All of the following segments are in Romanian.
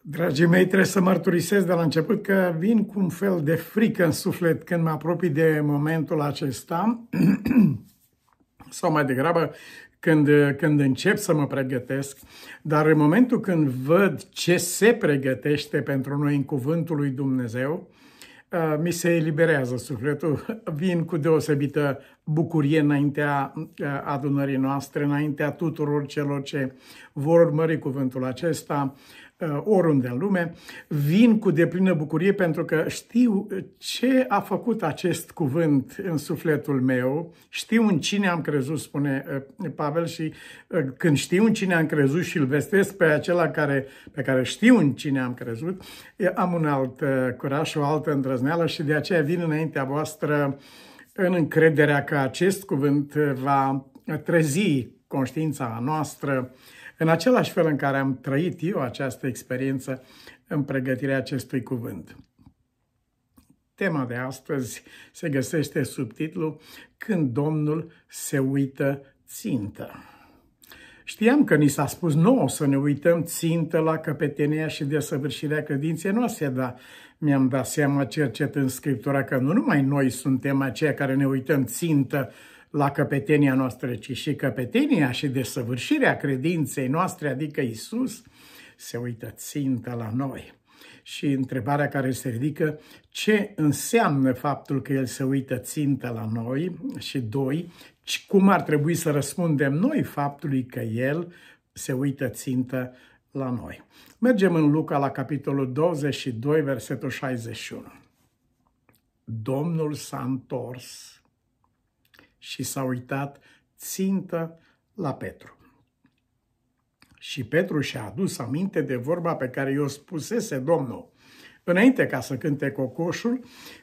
Dragii mei, trebuie să mărturisesc de la început că vin cu un fel de frică în suflet când mă apropii de momentul acesta sau mai degrabă când, când încep să mă pregătesc, dar în momentul când văd ce se pregătește pentru noi în Cuvântul lui Dumnezeu, uh, mi se eliberează sufletul. Vin cu deosebită bucurie înaintea uh, adunării noastre, înaintea tuturor celor ce vor urmări cuvântul acesta. Uh, oriunde în lume, vin cu deplină bucurie pentru că știu ce a făcut acest cuvânt în sufletul meu, știu în cine am crezut, spune uh, Pavel, și uh, când știu în cine am crezut și îl vestesc pe acela care, pe care știu în cine am crezut, am un alt curaj, o altă îndrăzneală și de aceea vin înaintea voastră în încrederea că acest cuvânt va trezi conștiința noastră, în același fel în care am trăit eu această experiență în pregătirea acestui cuvânt. Tema de astăzi se găsește sub titlu Când Domnul se uită țintă. Știam că ni s-a spus nouă să ne uităm țintă la căpetenia și desăvârșirea credinței noastre, dar mi-am dat seama cercetând Scriptura că nu numai noi suntem aceia care ne uităm țintă la căpetenia noastră, ci și căpetenia și desăvârșirea credinței noastre, adică Isus, se uită țintă la noi. Și întrebarea care se ridică, ce înseamnă faptul că El se uită țintă la noi? Și doi, cum ar trebui să răspundem noi faptului că El se uită țintă la noi. Mergem în Luca la capitolul 22, versetul 61. Domnul s-a întors și s-a uitat țintă la Petru. Și Petru și-a adus aminte de vorba pe care i-o spusese Domnul. Înainte ca să cânte cocoșul,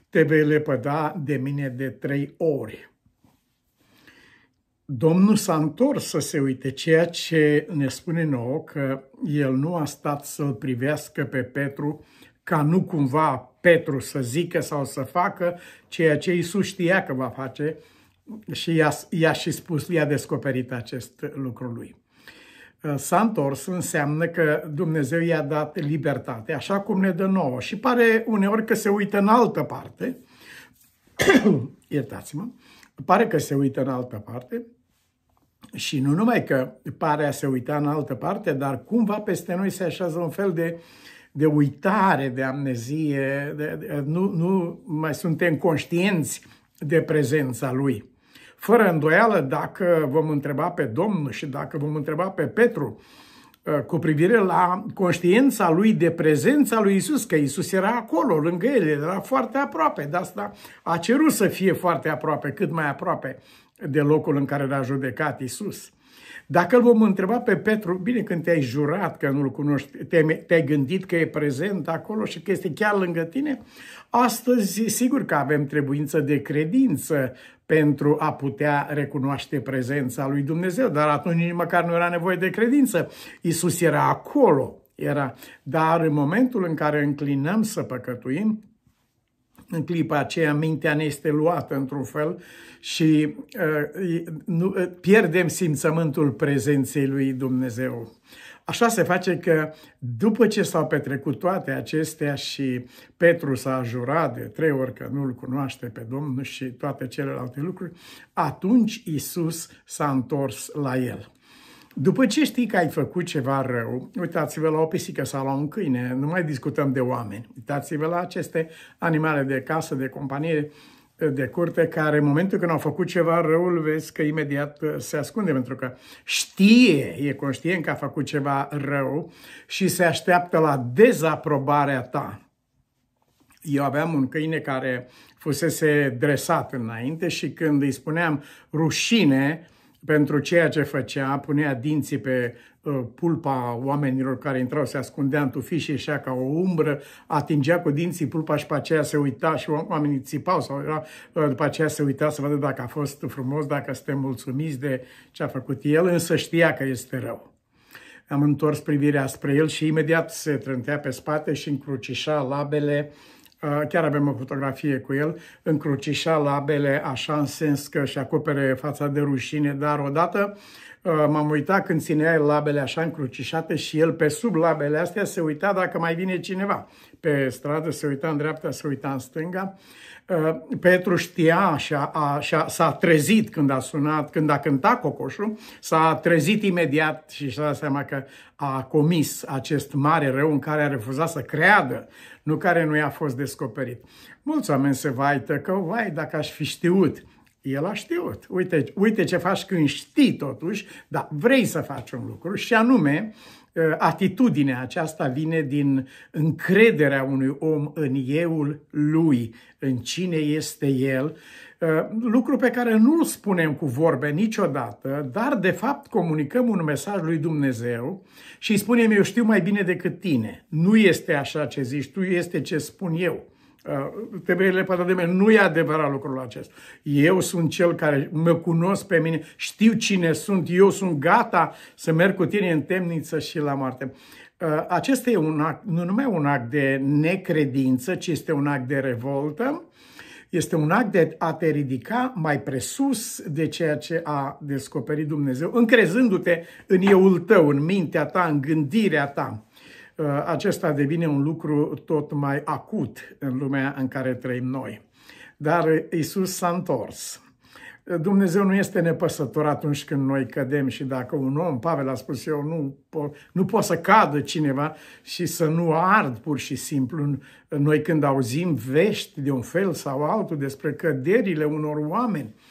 te vei lepăda de mine de trei ori. Domnul s-a întors să se uite, ceea ce ne spune nouă că el nu a stat să-l privească pe Petru ca nu cumva Petru să zică sau să facă ceea ce Iisus știa că va face, și i-a și spus, i-a descoperit acest lucru lui. Uh, S-a întors înseamnă că Dumnezeu i-a dat libertate, așa cum ne dă nouă. Și pare uneori că se uită în altă parte, iertați-mă, pare că se uită în altă parte și nu numai că pare a se uita în altă parte, dar cumva peste noi se așează un fel de de uitare, de amnezie, de, de, nu, nu mai suntem conștienți de prezența lui. Fără îndoială, dacă vom întreba pe Domnul și dacă vom întreba pe Petru uh, cu privire la conștiința lui de prezența lui Isus, că Isus era acolo, lângă el, era foarte aproape, de asta a cerut să fie foarte aproape, cât mai aproape de locul în care l-a judecat Isus. Dacă îl vom întreba pe Petru, bine, când te-ai jurat că nu-l cunoști, te-ai, te gândit că e prezent acolo și că este chiar lângă tine, astăzi sigur că avem trebuință de credință pentru a putea recunoaște prezența lui Dumnezeu, dar atunci nici măcar nu era nevoie de credință. Isus era acolo, era. Dar în momentul în care înclinăm să păcătuim, în clipa aceea mintea ne este luată într-un fel și uh, nu, uh, pierdem simțământul prezenței lui Dumnezeu. Așa se face că după ce s-au petrecut toate acestea și Petru s-a jurat de trei ori că nu-l cunoaște pe Domnul și toate celelalte lucruri, atunci Isus s-a întors la el. După ce știi că ai făcut ceva rău, uitați-vă la o pisică sau la un câine, nu mai discutăm de oameni. Uitați-vă la aceste animale de casă, de companie, de curte, care în momentul când au făcut ceva rău, vezi că imediat uh, se ascunde, pentru că știe, e conștient că a făcut ceva rău și se așteaptă la dezaprobarea ta. Eu aveam un câine care fusese dresat înainte și când îi spuneam rușine, pentru ceea ce făcea, punea dinții pe uh, pulpa oamenilor care intrau, se ascundea în tufișe, ieșea ca o umbră, atingea cu dinții pulpa și pe aceea se uita și oamenii țipau sau era, uh, după aceea se uita să vadă dacă a fost frumos, dacă suntem mulțumiți de ce a făcut el, însă știa că este rău. Am întors privirea spre el și imediat se trântea pe spate și încrucișa labele uh, Uh, chiar avem o fotografie cu el, încrucișa labele așa în sens că și acopere fața de rușine, dar odată Uh, m-am uitat când ținea labele așa încrucișate și el pe sub labele astea se uita dacă mai vine cineva. Pe stradă se uita în dreapta, se uita în stânga. Uh, Petru știa și, a, a, și a, s-a trezit când a sunat, când a cântat cocoșul, s-a trezit imediat și și-a dat seama că a comis acest mare rău în care a refuzat să creadă, nu care nu i-a fost descoperit. Mulți oameni se vaită că, vai, dacă aș fi știut, el a știut. Uite, uite ce faci când știi totuși, dar vrei să faci un lucru și anume ă, atitudinea aceasta vine din încrederea unui om în euul lui, în cine este el, ă, lucru pe care nu-l spunem cu vorbe niciodată, dar de fapt comunicăm un mesaj lui Dumnezeu și îi spunem eu știu mai bine decât tine. Nu este așa ce zici tu, este ce spun eu de uh, mine. Nu e adevărat lucrul acesta. Eu sunt cel care mă cunosc pe mine, știu cine sunt, eu sunt gata să merg cu tine în temniță și la moarte. Uh, acesta e un act, nu numai un act de necredință, ci este un act de revoltă, este un act de a te ridica mai presus de ceea ce a descoperit Dumnezeu, încrezându-te în euul tău, în mintea ta, în gândirea ta. Uh, acesta devine un lucru tot mai acut în lumea în care trăim noi. Dar Isus s-a întors. Uh, Dumnezeu nu este nepăsător atunci când noi cădem și dacă un om, Pavel a spus eu, nu, po- nu pot să cadă cineva și să nu ard pur și simplu. Noi când auzim vești de un fel sau altul despre căderile unor oameni, uh,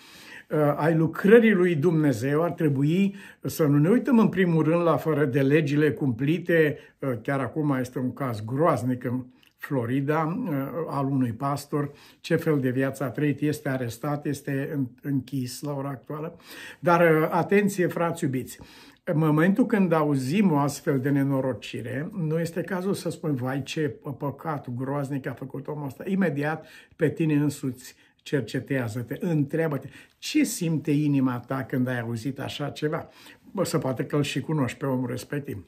Uh, ai lucrării lui Dumnezeu, ar trebui să nu ne uităm în primul rând la fără de legile cumplite, uh, chiar acum este un caz groaznic în Florida uh, al unui pastor, ce fel de viață a trăit, este arestat, este închis la ora actuală. Dar atenție, frați iubiți, în momentul când auzim o astfel de nenorocire, nu este cazul să spun, vai ce păcat groaznic a făcut omul ăsta. Imediat pe tine însuți cercetează-te, întreabă-te, ce simte inima ta când ai auzit așa ceva? Bă, să poate că îl și cunoști pe omul respectiv.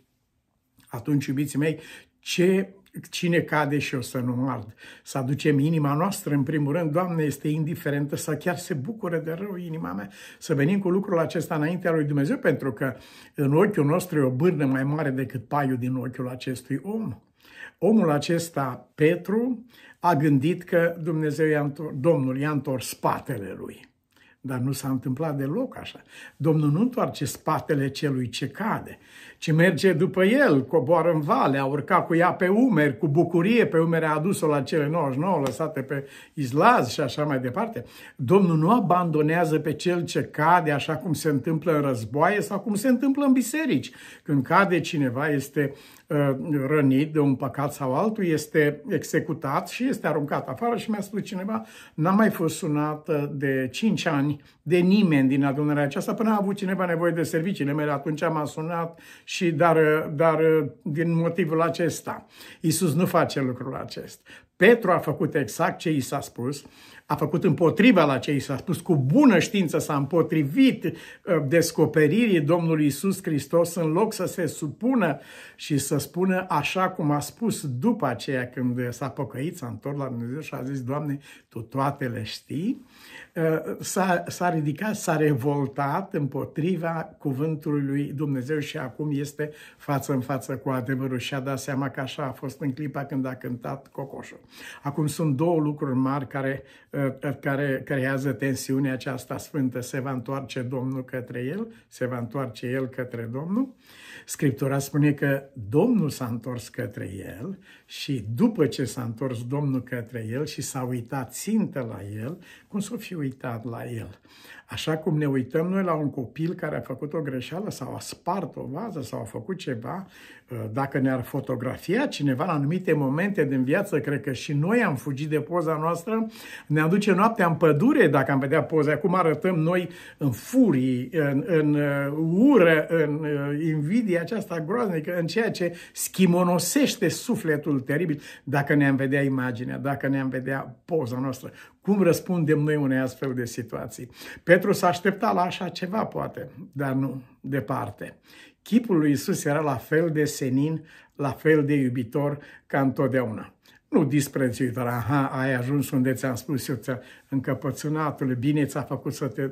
Atunci, iubiții mei, ce cine cade și o să nu mard. Să aducem inima noastră, în primul rând, Doamne, este indiferentă sau chiar se bucură de rău inima mea. Să venim cu lucrul acesta înaintea lui Dumnezeu, pentru că în ochiul nostru e o bârnă mai mare decât paiul din ochiul acestui om. Omul acesta, Petru, a gândit că Dumnezeu i-a întors, Domnul i-a întors spatele lui. Dar nu s-a întâmplat deloc așa. Domnul nu întoarce spatele celui ce cade, ci merge după el, coboară în vale, a urcat cu ea pe umeri, cu bucurie pe umeri, a adus-o la cele 99 lăsate pe izlaz și așa mai departe. Domnul nu abandonează pe cel ce cade așa cum se întâmplă în războaie sau cum se întâmplă în biserici. Când cade cineva, este uh, rănit de un păcat sau altul, este executat și este aruncat afară și mi-a spus cineva, n a mai fost sunat de 5 ani de nimeni din adunarea aceasta până a avut cineva nevoie de serviciile mele. Atunci m-a sunat și dar, dar din motivul acesta, Isus nu face lucrul acesta. Petru a făcut exact ce i s-a spus a făcut împotriva la cei s-a spus, cu bună știință s-a împotrivit uh, descoperirii Domnului Isus Hristos în loc să se supună și să spună așa cum a spus după aceea când s-a pocăit, s-a întors la Dumnezeu și a zis, Doamne, Tu toate le știi, uh, s-a ridicat, s-a revoltat împotriva cuvântului lui Dumnezeu și acum este față în față cu adevărul și a dat seama că așa a fost în clipa când a cântat Cocoșul. Acum sunt două lucruri mari care uh, Ă, ă, care creează tensiunea aceasta sfântă, se va întoarce Domnul către el, se va întoarce el către Domnul. Scriptura spune că Domnul s-a întors către el și după ce s-a întors Domnul către el și s-a uitat țintă la el, cum s-o fi uitat la el? Așa cum ne uităm noi la un copil care a făcut o greșeală sau a spart o vază sau a făcut ceva, ă, dacă ne-ar fotografia cineva la anumite momente din viață, cred că și noi am fugit de poza noastră, ne aduce noaptea în pădure dacă am vedea poze. Acum arătăm noi în furii, în, în ă, ură, în ă, invidie, invidia aceasta groaznică în ceea ce schimonosește sufletul teribil, dacă ne-am vedea imaginea, dacă ne-am vedea poza noastră, cum răspundem noi unei astfel de situații. Petru s-a așteptat la așa ceva, poate, dar nu, departe. Chipul lui Isus era la fel de senin, la fel de iubitor ca întotdeauna. Nu disprețuitor, aha, ai ajuns unde ți-am spus eu, încăpățânatul, bine ți-a făcut să te...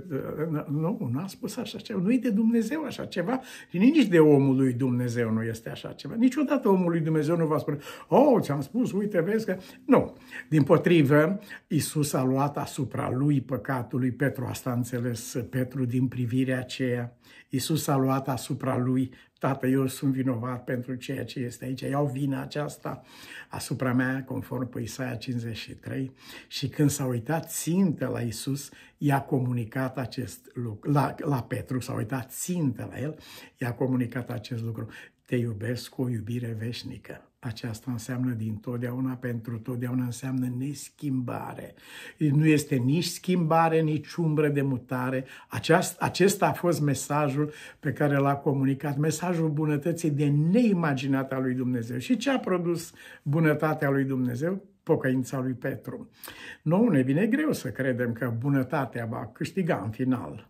Nu, nu a spus așa ceva. Nu e de Dumnezeu așa ceva și nici de omul lui Dumnezeu nu este așa ceva. Niciodată omul lui Dumnezeu nu va spune, oh, ți-am spus, uite, vezi că... Nu. Din potrivă, Isus a luat asupra lui păcatului, Petru asta a înțeles, Petru din privirea aceea, Isus a luat asupra lui Tată, eu sunt vinovat pentru ceea ce este aici. Iau vina aceasta asupra mea, conform pe Isaia 53. Și când s-a uitat țintă la Isus, i-a comunicat acest lucru. La, la Petru s-a uitat țintă la el, i-a comunicat acest lucru. Te iubesc cu o iubire veșnică. Aceasta înseamnă din totdeauna, pentru totdeauna înseamnă neschimbare. Nu este nici schimbare, nici umbră de mutare. Aceast, acesta a fost mesajul pe care l-a comunicat, mesajul bunătății de neimaginat a lui Dumnezeu. Și ce a produs bunătatea lui Dumnezeu? pocăința lui Petru. Nouă ne vine greu să credem că bunătatea va câștiga în final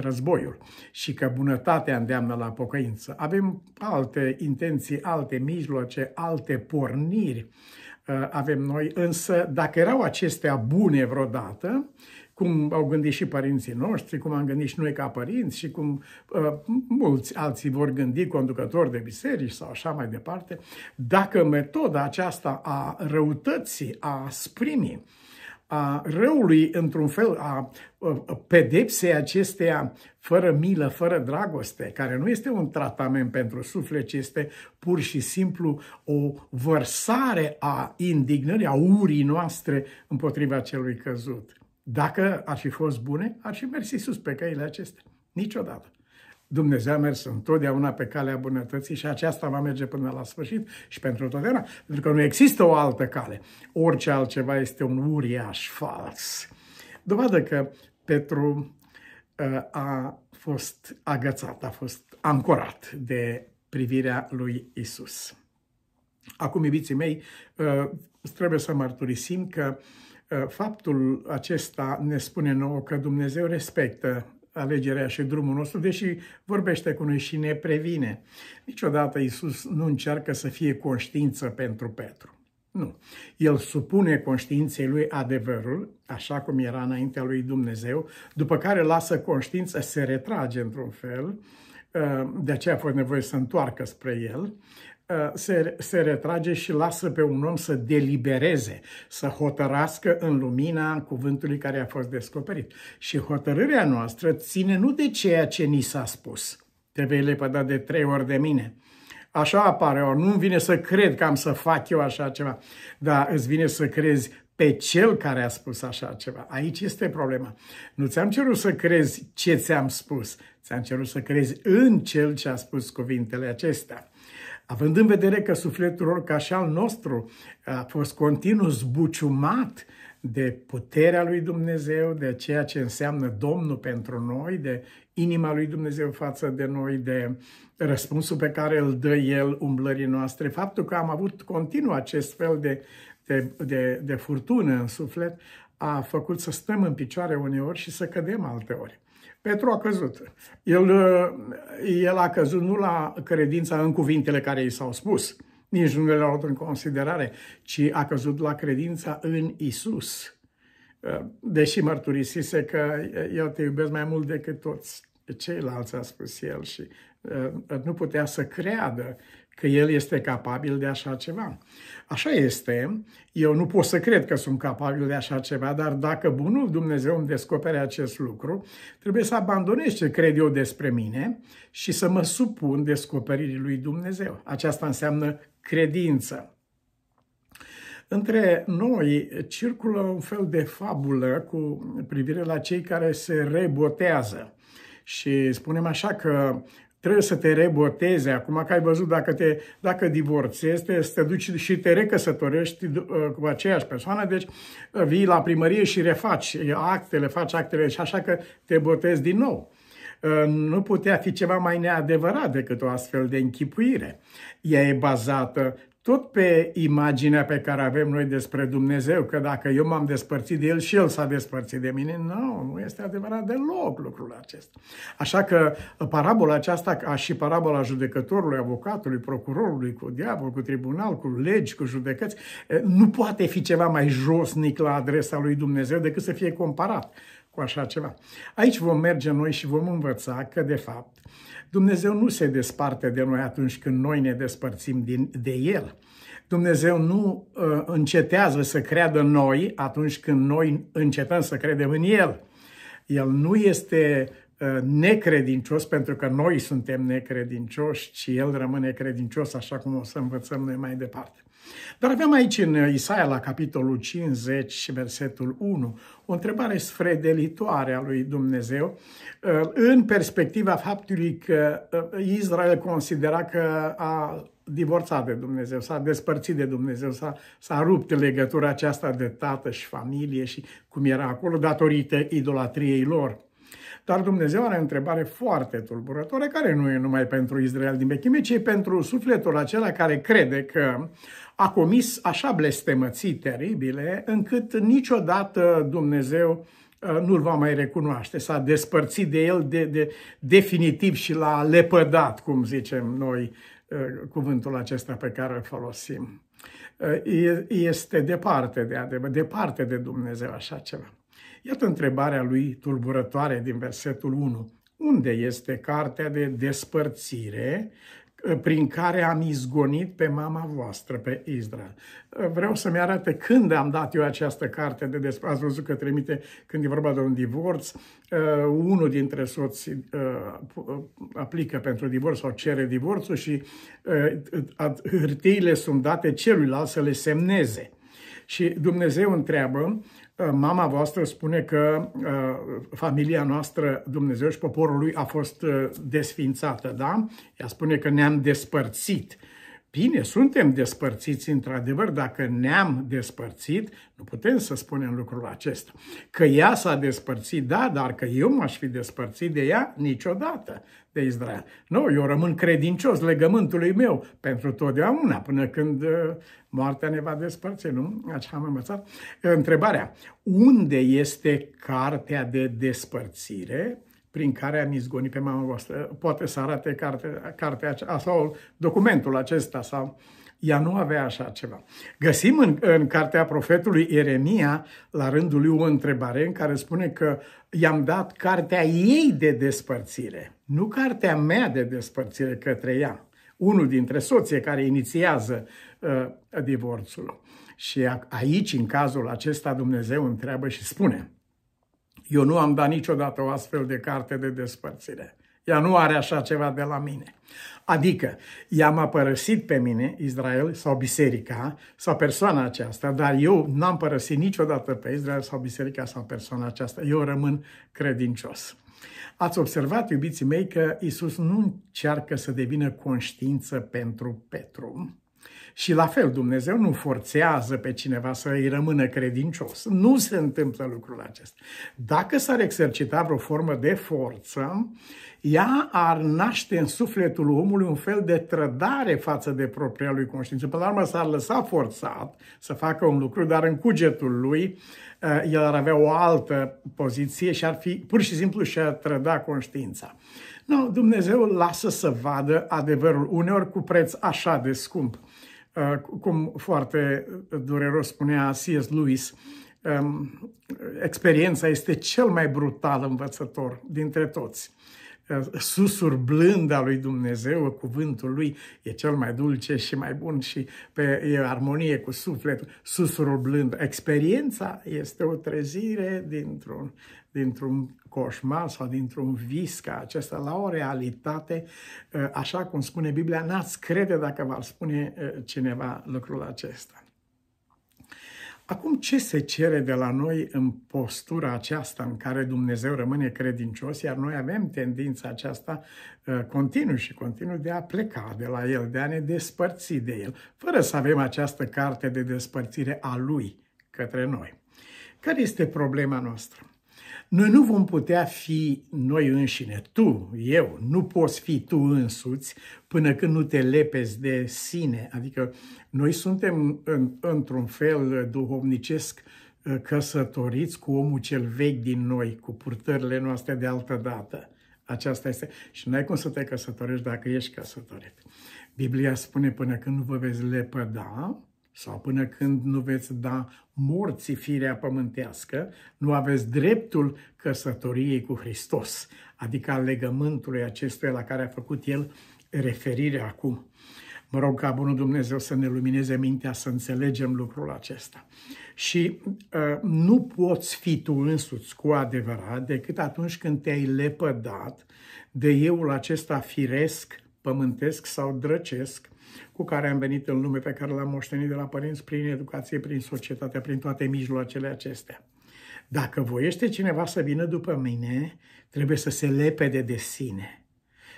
războiul și că bunătatea îndeamnă la pocăință. Avem alte intenții, alte mijloace, alte porniri uh, avem noi, însă dacă erau acestea bune vreodată, cum au gândit și părinții noștri, cum am gândit și noi ca părinți și cum uh, mulți alții vor gândi conducători de biserici sau așa mai departe, dacă metoda aceasta a răutății, a sprimii, a răului, într-un fel, a uh, pedepsei acesteia fără milă, fără dragoste, care nu este un tratament pentru suflet, ci este pur și simplu o vărsare a indignării, a urii noastre împotriva celui căzut. Dacă ar fi fost bune, ar fi mers sus pe căile acestea. Niciodată. Dumnezeu a mers întotdeauna pe calea bunătății și aceasta va merge până la sfârșit și pentru totdeauna. Pentru că nu există o altă cale. Orice altceva este un uriaș fals. Dovadă că Petru uh, a fost agățat, a fost ancorat de privirea lui Isus. Acum, iubiții mei, uh, trebuie să mărturisim că ă, faptul acesta ne spune nouă că Dumnezeu respectă alegerea și drumul nostru, deși vorbește cu noi și ne previne. Niciodată Iisus nu încearcă să fie conștiință pentru Petru. Nu. El supune conștiinței lui adevărul, așa cum era înaintea lui Dumnezeu, după care lasă conștiința să se retrage într-un fel, ă, de aceea a fost nevoie să întoarcă spre el, Uh, se, se retrage și lasă pe un om să delibereze, să hotărască în lumina cuvântului care a fost descoperit. Și hotărârea noastră ține nu de ceea ce ni s-a spus. Te vei lepăda de trei ori de mine. Așa apare, ori nu-mi vine să cred că am să fac eu așa ceva, dar îți vine să crezi pe cel care a spus așa ceva. Aici este problema. Nu ți-am cerut să crezi ce ți-am spus, ți-am cerut să crezi în cel ce a spus cuvintele acestea. Având în vedere că sufletul lor, ca și al nostru, a fost continuu zbuciumat de puterea lui Dumnezeu, de ceea ce înseamnă Domnul pentru noi, de inima lui Dumnezeu față de noi, de răspunsul pe care îl dă El umblării noastre, faptul că am avut continuu acest fel de, de, de, de furtună în suflet, a făcut să stăm în picioare uneori și să cădem alteori. Petru a căzut. El, eh, el a căzut nu la credința în cuvintele care i s-au spus, nici nu le-a luat în considerare, ci a căzut la credința în Isus. Eh, deși mărturisise că eh, eu te iubesc mai mult decât toți ceilalți, a spus el, și nu putea să creadă că el este capabil de așa ceva. Așa este, eu nu pot să cred că sunt capabil de așa ceva, dar dacă bunul Dumnezeu îmi descopere acest lucru, trebuie să abandonez ce cred eu despre mine și să mă supun descoperirii lui Dumnezeu. Aceasta înseamnă credință. Între noi circulă un fel de fabulă cu privire la cei care se rebotează. Și spunem așa că trebuie să te reboteze acum, că ai văzut dacă, te, dacă divorțezi, te, să te duci și te recăsătorești uh, cu aceeași persoană, deci uh, vii la primărie și refaci uh, actele, faci actele și așa că te botezi din nou. Nu putea fi ceva mai neadevărat decât o astfel de închipuire. Ea e bazată tot pe imaginea pe care avem noi despre Dumnezeu, că dacă eu m-am despărțit de El și El s-a despărțit de mine, nu, nu este adevărat deloc lucrul acesta. Așa că uh, parabola aceasta, ca și parabola judecătorului, avocatului, procurorului, cu diavol, cu tribunal, cu legi, cu judecăți, uh, nu poate fi ceva mai josnic la adresa lui Dumnezeu decât să fie comparat cu așa ceva. Aici vom merge noi și vom învăța că, de fapt, Dumnezeu nu se desparte de noi atunci când noi ne despărțim din, de El. Dumnezeu nu uh, încetează să creadă în noi atunci când noi încetăm să credem în El. El nu este uh, necredincios pentru că noi suntem necredincioși, ci El rămâne credincios, așa cum o să învățăm noi mai departe. Dar avem aici în Isaia, la capitolul 50, versetul 1, o întrebare sfredelitoare a lui Dumnezeu uh, în perspectiva faptului că uh, Israel considera că a divorțat de Dumnezeu, s-a despărțit de Dumnezeu, s-a, s-a rupt legătura aceasta de tată și familie și cum era acolo, datorită idolatriei lor. Dar Dumnezeu are o întrebare foarte tulburătoare, care nu e numai pentru Israel din vechime, ci pentru sufletul acela care crede că a comis așa blestemății teribile, încât niciodată Dumnezeu uh, nu-l va mai recunoaște, s-a despărțit de el de, de, definitiv și l-a lepădat, cum zicem noi, uh, cuvântul acesta pe care îl folosim. Uh, este departe de adevăr, departe de Dumnezeu așa ceva. Iată întrebarea lui tulburătoare din versetul 1. Unde este cartea de despărțire prin care am izgonit pe mama voastră, pe Israel. Vreau să-mi arate când am dat eu această carte de despre... Ați văzut că trimite, când e vorba de un divorț, uh, unul dintre soți uh, uh, aplică pentru divorț sau cere divorțul și hârtiile sunt date celuilalt să le semneze. Și Dumnezeu întreabă Ă, mama voastră spune că ă, familia noastră, Dumnezeu și poporul lui a fost ă, desfințată, da? Ea spune că ne-am despărțit. Bine, suntem despărțiți, într-adevăr, dacă ne-am despărțit, nu putem să spunem lucrul acesta. Că ea s-a despărțit, da, dar că eu m-aș fi despărțit de ea niciodată de Israel. Nu, eu rămân credincios legământului meu pentru totdeauna, până când uh, moartea ne va despărți, nu? Așa am învățat. Întrebarea, unde este cartea de despărțire? prin care am izgonit pe mama voastră. Poate să arate carte, cartea aceasta sau documentul acesta sau ea nu avea așa ceva. Găsim în, în cartea profetului Ieremia, la rândul lui, o întrebare în care spune că i-am dat cartea ei de despărțire, nu cartea mea de despărțire către ea. Unul dintre soții care inițiază uh, divorțul. Și aici, în cazul acesta, Dumnezeu întreabă și spune – eu nu am dat niciodată o astfel de carte de despărțire. Ea nu are așa ceva de la mine. Adică, i-am părăsit pe mine, Israel sau biserica sau persoana aceasta, dar eu n-am părăsit niciodată pe Israel sau biserica sau persoana aceasta. Eu rămân credincios. Ați observat, iubiții mei, că Isus nu încearcă să devină conștiință pentru Petru, și la fel, Dumnezeu nu forțează pe cineva să îi rămână credincios. Nu se întâmplă lucrul acesta. Dacă s-ar exercita vreo formă de forță, ea ar naște în sufletul omului un fel de trădare față de propria lui conștiință. Până la urmă s-ar lăsa forțat să facă un lucru, dar în cugetul lui eh, el ar avea o altă poziție și ar fi pur și simplu și-ar trăda conștiința. Nu, no, Dumnezeu lasă să vadă adevărul, uneori cu preț așa de scump. Eh, cum foarte dureros spunea C.S. Lewis, experiența este cel mai brutal învățător dintre toți. Eh, Susur blând al lui Dumnezeu, cuvântul lui e cel mai dulce și mai bun și pe, e armonie cu sufletul. Susurul blând. Experiența este o trezire dintr-un, dintr-un coșmar sau dintr-un vis ca acesta la o realitate, uh, așa cum spune Biblia, n-ați crede dacă v-ar spune uh, cineva lucrul acesta. Acum, ce se cere de la noi în postura aceasta în care Dumnezeu rămâne credincios, iar noi avem tendința aceasta uh, continuu și continuu de a pleca de la El, de a ne despărți de El, fără să avem această carte de despărțire a Lui către noi. Care este problema noastră? Noi nu vom putea fi noi înșine. Tu, eu, nu poți fi tu însuți până când nu te lepezi de sine. Adică noi suntem în, într-un fel duhovnicesc uh, căsătoriți cu omul cel vechi din noi, cu purtările noastre de altă dată. Aceasta este. Și nu ai cum să te căsătorești dacă ești căsătorit. Biblia spune până când nu vă veți lepăda sau până când nu veți da morții firea pământească, nu aveți dreptul căsătoriei cu Hristos, adică al legământului acestuia la care a făcut el referire acum. Mă rog ca Bunul Dumnezeu să ne lumineze mintea, să înțelegem lucrul acesta. Și uh, nu poți fi tu însuți cu adevărat decât atunci când te-ai lepădat de euul acesta firesc pământesc sau drăcesc, cu care am venit în lume, pe care l-am moștenit de la părinți, prin educație, prin societate, prin toate mijloacele acestea. Dacă voiește cineva să vină după mine, trebuie să se lepede de sine –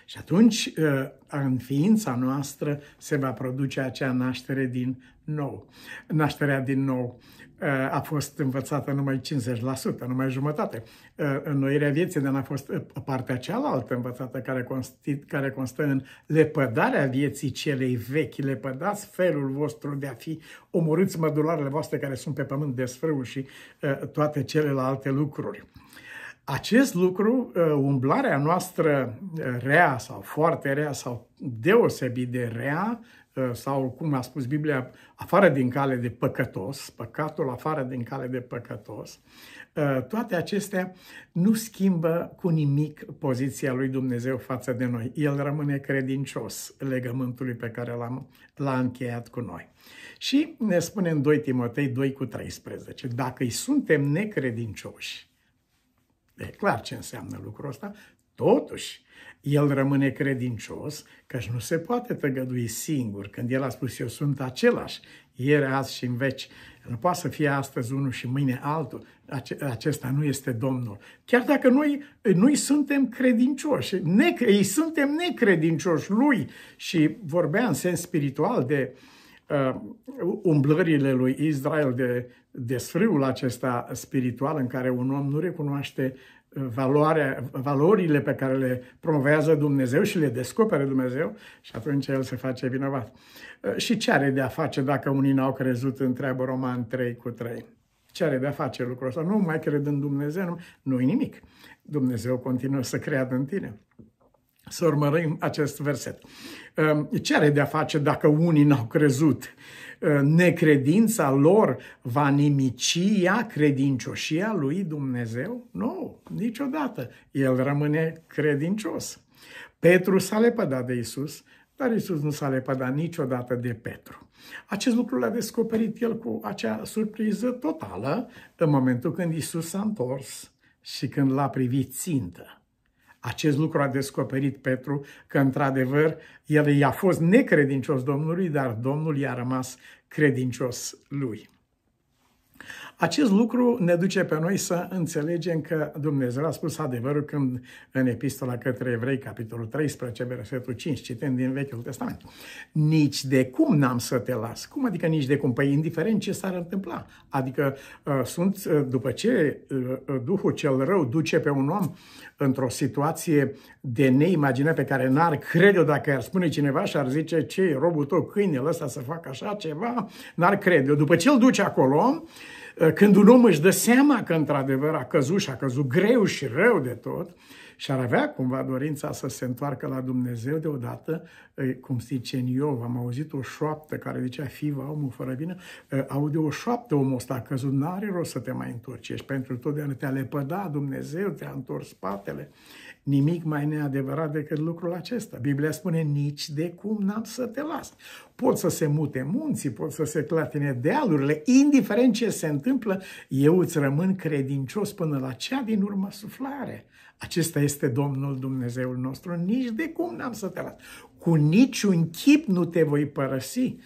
și atunci, ă, în ființa noastră, se va produce acea naștere din nou. Nașterea din nou ă, a fost învățată numai 50%, numai jumătate. Ă, înnoirea vieții, dar a fost partea cealaltă învățată, care, consti, care constă în lepădarea vieții celei vechi. Lepădați felul vostru de a fi, omorâți mădularele voastre care sunt pe pământ de sfârâu și toate celelalte lucruri. Acest lucru, uh, umblarea noastră uh, rea sau foarte rea sau deosebit de rea, uh, sau cum a spus Biblia, afară din cale de păcătos, păcatul afară din cale de păcătos, toate acestea nu schimbă cu nimic poziția lui Dumnezeu față de noi. El rămâne credincios legământului pe care l-a, l-a încheiat cu noi. Și ne spune în 2 Timotei 2 cu 13, dacă îi suntem necredincioși, E clar ce înseamnă lucrul ăsta. Totuși, el rămâne credincios, căci nu se poate tăgădui singur. Când el a spus, eu sunt același, ieri, azi și în veci, nu poate să fie astăzi unul și mâine altul. acesta nu este Domnul. Chiar dacă noi, noi suntem credincioși, ne, ei suntem necredincioși lui și vorbea în sens spiritual de uh, Uh, umblările lui Israel de, de sfârâul acesta spiritual în care un om nu recunoaște uh, valoarea, valorile pe care le promovează Dumnezeu și le descopere Dumnezeu și atunci el se face vinovat. Uh, și ce are de a face dacă unii n-au crezut, întreabă Roman 3 cu 3. Ce are de a face lucrul ăsta? Nu mai cred în Dumnezeu, nu, nu-i nimic. Dumnezeu continuă să creadă în tine să urmărim acest verset. Ehm, ce are de-a face dacă unii n-au crezut? Ehm, necredința lor va nimici ea credincioșia lui Dumnezeu? Nu, niciodată. El rămâne credincios. Petru s-a lepădat de Isus, dar Isus nu s-a lepădat niciodată de Petru. Acest lucru l-a descoperit el cu acea surpriză totală în momentul când Isus s-a întors și când l-a privit țintă. Acest lucru a descoperit Petru că, într-adevăr, el i-a fost necredincios Domnului, dar Domnul i-a rămas credincios lui. Acest lucru ne duce pe noi să înțelegem că Dumnezeu a spus adevărul când în epistola către evrei, capitolul 13, versetul 5, citând din Vechiul Testament. Nici de cum n-am să te las. Cum adică nici de cum? Păi indiferent ce s-ar întâmpla. Adică uh, sunt, uh, după ce uh, Duhul cel rău duce pe un om într-o situație de neimaginat pe care n-ar crede dacă ar spune cineva și ar zice ce robul tău câinele ăsta să facă așa ceva, n-ar crede. După ce îl duce acolo, Ă, când un om își dă seama că într-adevăr a căzut și a căzut greu și rău de tot și ar avea cumva dorința să se întoarcă la Dumnezeu deodată, ă, cum zice în Iov, am auzit o șoaptă care zicea, fiva omul fără vină, ă, aude o șoaptă omul ăsta a căzut, n-are rost să te mai întorci, ești pentru totdeauna te-a lepădat Dumnezeu, te-a întors spatele nimic mai neadevărat decât lucrul acesta. Biblia spune, nici de cum n-am să te las. Pot să se mute munții, pot să se clatine dealurile, indiferent ce se întâmplă, eu îți rămân credincios până la cea din urmă suflare. Acesta este Domnul Dumnezeul nostru, nici de cum n-am să te las. Cu niciun chip nu te voi părăsi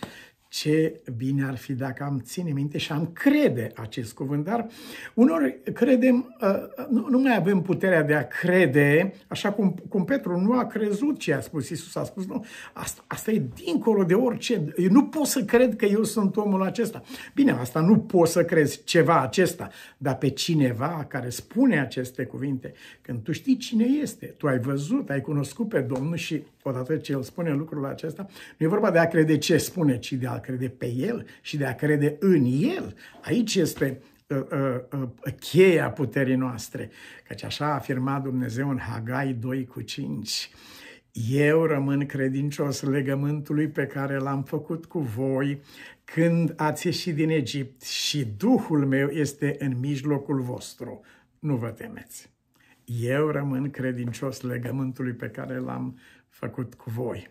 ce bine ar fi dacă am ține minte și am crede acest cuvânt, dar unor credem, uh, nu, mai avem puterea de a crede, așa cum, cum Petru nu a crezut ce a spus Isus, a spus, nu, asta, asta e dincolo de orice, eu nu pot să cred că eu sunt omul acesta. Bine, asta nu pot să crezi ceva acesta, dar pe cineva care spune aceste cuvinte, când tu știi cine este, tu ai văzut, ai cunoscut pe Domnul și odată ce el spune lucrul acesta, nu e vorba de a crede ce spune, ci de a crede pe el și de a crede în el. Aici este uh, uh, uh, cheia puterii noastre. Căci așa a afirmat Dumnezeu în Hagai 2 cu 5. Eu rămân credincios legământului pe care l-am făcut cu voi când ați ieșit din Egipt și Duhul meu este în mijlocul vostru. Nu vă temeți. Eu rămân credincios legământului pe care l-am făcut cu voi.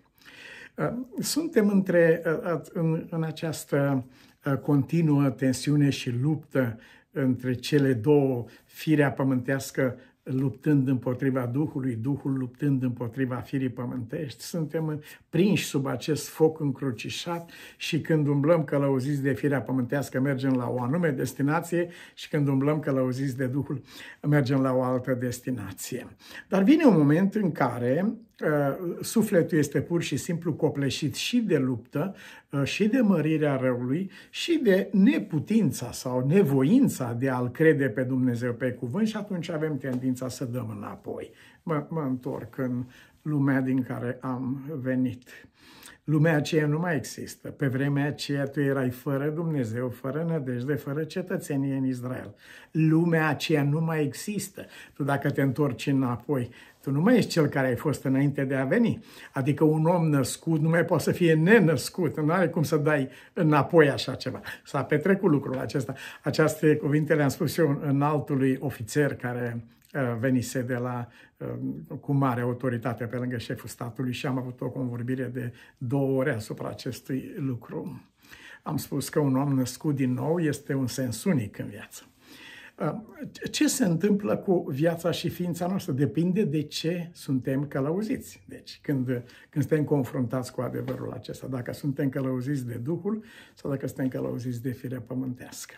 Uh, suntem între, uh, în, în această uh, continuă tensiune și luptă între cele două, firea pământească luptând împotriva Duhului, Duhul luptând împotriva firii pământești. Suntem prinși sub acest foc încrucișat și când umblăm călăuziți de firea pământească, mergem la o anume destinație și când umblăm călăuziți de Duhul, mergem la o altă destinație. Dar vine un moment în care Uh, sufletul este pur și simplu copleșit și de luptă, uh, și de mărirea răului, și de neputința sau nevoința de a-L crede pe Dumnezeu pe cuvânt și atunci avem tendința să dăm înapoi. Mă, mă întorc în lumea din care am venit. Lumea aceea nu mai există. Pe vremea aceea tu erai fără Dumnezeu, fără nădejde, fără cetățenie în Israel. Lumea aceea nu mai există. Tu dacă te întorci înapoi, tu nu mai ești cel care ai fost înainte de a veni. Adică un om născut nu mai poate să fie nenăscut. Nu are cum să dai înapoi așa ceva. S-a petrecut lucrul acesta. Aceste cuvinte le-am spus eu în altului ofițer care Uh, venise de la, uh, cu mare autoritate pe lângă șeful statului și am avut o convorbire de două ore asupra acestui lucru. Am spus că un om născut din nou este un sens unic în viață. Uh, ce se întâmplă cu viața și ființa noastră depinde de ce suntem călăuziți. Deci, când, când suntem confruntați cu adevărul acesta, dacă suntem călăuziți de Duhul sau dacă suntem călăuziți de firea pământească.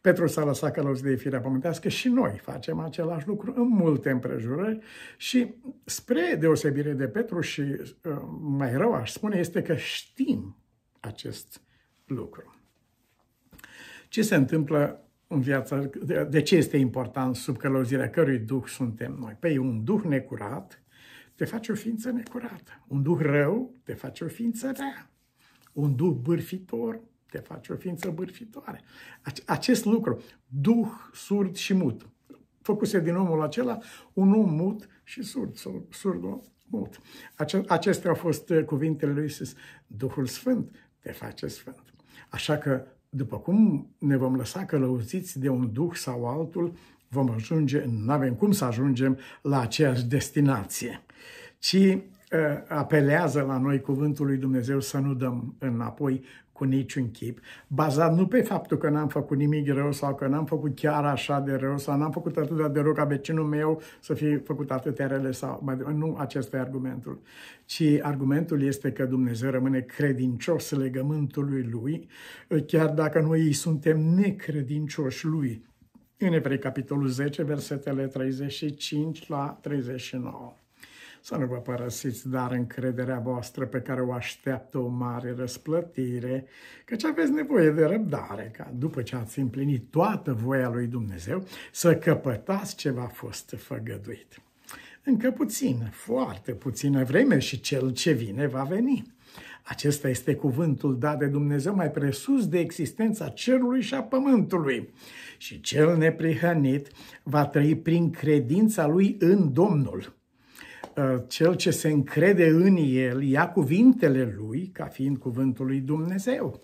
Petru s-a lăsat călăuzit de firea pământească și noi facem același lucru în multe împrejurări și spre deosebire de Petru și uh, mai rău aș spune este că știm acest lucru. Ce se întâmplă în viață, de ce este important sub călăuzirea cărui duh suntem noi? Păi un duh necurat te face o ființă necurată. Un duh rău te face o ființă rea. Un duh bârfitor te face o ființă bârfitoare. Acest lucru, duh surd și mut, făcuse din omul acela un om mut și surd, surd mut. Acestea au fost uh, cuvintele lui Iisus. Duhul Sfânt te face Sfânt. Așa că, după cum ne vom lăsa călăuziți de un duh sau altul, vom ajunge, nu avem cum să ajungem la aceeași destinație, ci uh, apelează la noi cuvântul lui Dumnezeu să nu dăm înapoi cu niciun chip, bazat nu pe faptul că n-am făcut nimic rău sau că n-am făcut chiar așa de rău sau n-am făcut atât de rău ca vecinul meu să fie făcut atâtea rele sau mai nu acesta e argumentul, ci argumentul este că Dumnezeu rămâne credincios legământului lui, chiar dacă noi suntem necredincioși lui. În Evrei, capitolul 10, versetele 35 la 39 să nu vă părăsiți dar încrederea voastră pe care o așteaptă o mare răsplătire, căci aveți nevoie de răbdare ca după ce ați împlinit toată voia lui Dumnezeu să căpătați ce v-a fost făgăduit. Încă puțin, foarte puțină vreme și cel ce vine va veni. Acesta este cuvântul dat de Dumnezeu mai presus de existența cerului și a pământului. Și cel neprihănit va trăi prin credința lui în Domnul. Uh, cel ce se încrede în el ia cuvintele lui ca fiind cuvântul lui Dumnezeu.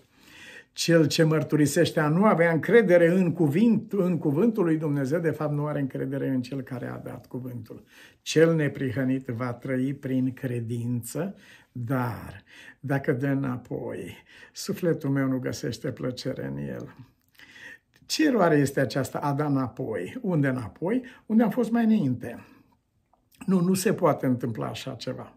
Cel ce mărturisește a nu avea încredere în, cuvint, în cuvântul lui Dumnezeu, de fapt nu are încredere în cel care a dat cuvântul. Cel neprihănit va trăi prin credință, dar dacă dă înapoi, sufletul meu nu găsește plăcere în el. Ce eroare este aceasta a da înapoi? Unde înapoi? Unde am fost mai înainte? Nu, nu se poate întâmpla așa ceva.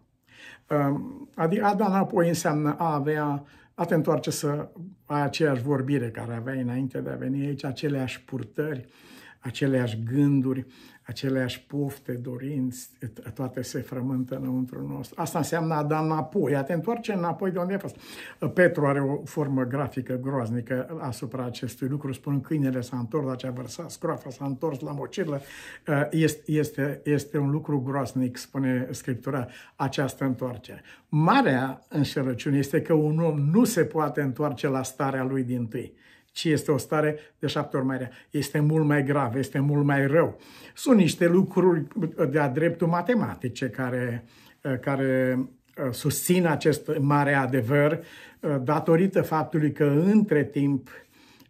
Um, adică a da înapoi înseamnă a avea, a te întoarce să ai aceeași vorbire care aveai înainte de a veni aici, aceleași purtări, aceleași gânduri, aceleași pofte, dorinți, toate se frământă înăuntru nostru. Asta înseamnă a da înapoi, a te întoarce înapoi de unde ai fost. Petru are o formă grafică groaznică asupra acestui lucru, spun câinele s-a întors la cea vărsat, scroafa s-a întors la mocirlă. Eh, este, este, este un lucru groaznic, spune Scriptura, această întoarcere. Marea înșelăciune este că un om nu se poate întoarce la starea lui din tâi ci este o stare de șapte ori mai rea. Este mult mai grav, este mult mai rău. Sunt niște lucruri de-a dreptul matematice care, uh, care uh, susțin acest mare adevăr uh, datorită faptului că între timp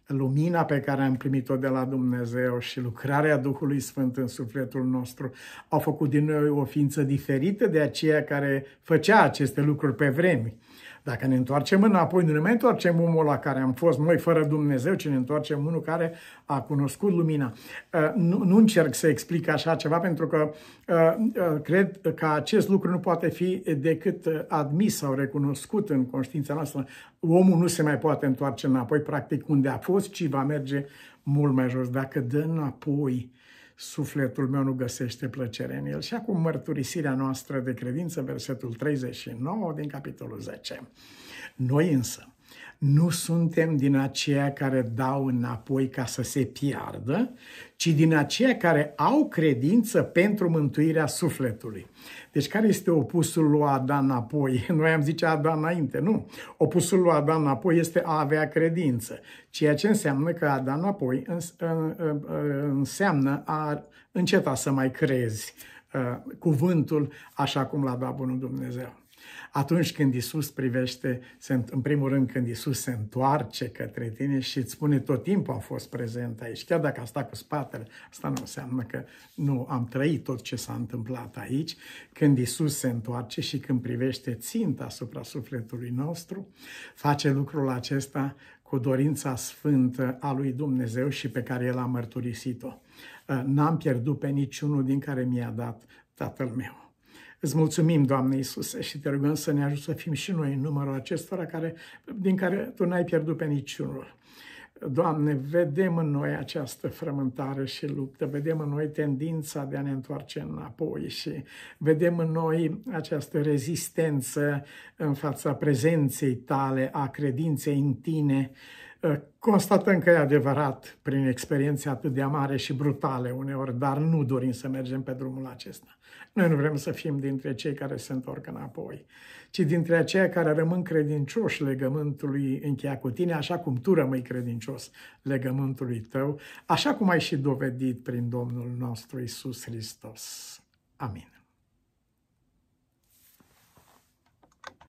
lumina pe care am primit-o de la Dumnezeu și lucrarea Duhului Sfânt în sufletul nostru au făcut din noi o ființă diferită de aceea care făcea aceste lucruri pe vremi. Dacă ne întoarcem înapoi, nu ne mai întoarcem omul la care am fost noi fără Dumnezeu, ci ne întoarcem unul care a cunoscut lumina. Uh, nu, nu încerc să explic așa ceva, pentru că uh, uh, cred că acest lucru nu poate fi decât admis sau recunoscut în conștiința noastră. Omul nu se mai poate întoarce înapoi, practic, unde a fost, ci va merge mult mai jos. Dacă dă înapoi, sufletul meu nu găsește plăcere în el. Și acum mărturisirea noastră de credință, versetul 39 din capitolul 10. Noi însă, nu suntem din aceia care dau înapoi ca să se piardă, ci din aceia care au credință pentru mântuirea sufletului. Deci care este opusul lui a da înapoi? Noi am zice a da înainte, nu. Opusul lui a da înapoi este a avea credință, ceea ce înseamnă că a da înapoi înseamnă a înceta să mai crezi uh, cuvântul așa cum l-a dat Bunul Dumnezeu atunci când Isus privește, în primul rând când Isus se întoarce către tine și îți spune tot timpul a fost prezent aici, chiar dacă a stat cu spatele, asta nu înseamnă că nu am trăit tot ce s-a întâmplat aici, când Isus se întoarce și când privește ținta asupra sufletului nostru, face lucrul acesta cu dorința sfântă a lui Dumnezeu și pe care El a mărturisit-o. N-am pierdut pe niciunul din care mi-a dat Tatăl meu. Îți mulțumim, Doamne Iisuse, și te rugăm să ne ajut să fim și noi în numărul acestora care, din care Tu n-ai pierdut pe niciunul. Doamne, vedem în noi această frământare și luptă, vedem în noi tendința de a ne întoarce înapoi și vedem în noi această rezistență în fața prezenței tale, a credinței în tine, Ă, constatăm că e adevărat prin experiențe atât de amare și brutale uneori, dar nu dorim să mergem pe drumul acesta. Noi nu vrem să fim dintre cei care se întorc înapoi, ci dintre aceia care rămân credincioși legământului încheiat cu tine, așa cum tu rămâi credincios legământului tău, așa cum ai și dovedit prin Domnul nostru Isus Hristos. Amin.